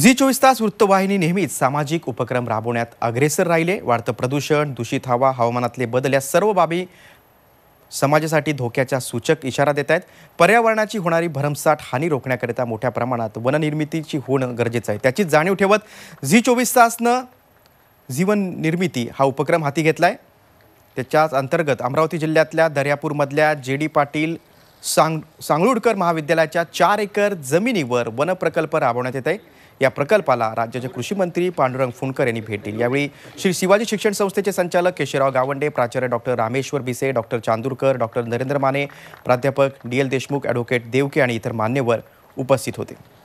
Zee चोवीस तास वृत्तवाहिनी नेहमीच सामाजिक उपक्रम राबवण्यात अग्रेसर राहिले वाढतं प्रदूषण दूषित हवा हवामानातले बदल या सर्व बाबी समाजासाठी धोक्याचा सूचक इशारा देत आहेत पर्यावरणाची होणारी भरमसाठ हानी रोखण्याकरिता मोठ्या प्रमाणात वननिर्मितीची होणं गरजेचं आहे त्याची जाणीव ठेवत झी चोवीस तासनं जीवन निर्मिती हा उपक्रम हाती घेतला आहे त्याच्याच अंतर्गत अमरावती जिल्ह्यातल्या दर्यापूरमधल्या जे डी पाटील सांग सांगळूडकर महाविद्यालयाच्या चार एकर जमिनीवर वनप्रकल्प राबवण्यात येत आहे या प्रकल्पाला राज्याचे कृषी मंत्री पांडुरंग फुंडकर यांनी भेट दिली यावेळी श्री शिवाजी शिक्षण संस्थेचे संचालक केशवराव गावंडे प्राचार्य doctor Rameshwar Bise doctor Chandurkar doctor Narendra Mane प्राध्यापक D L Deshmukh advocate Devke आणि इतर मान्यवर उपस्थित होते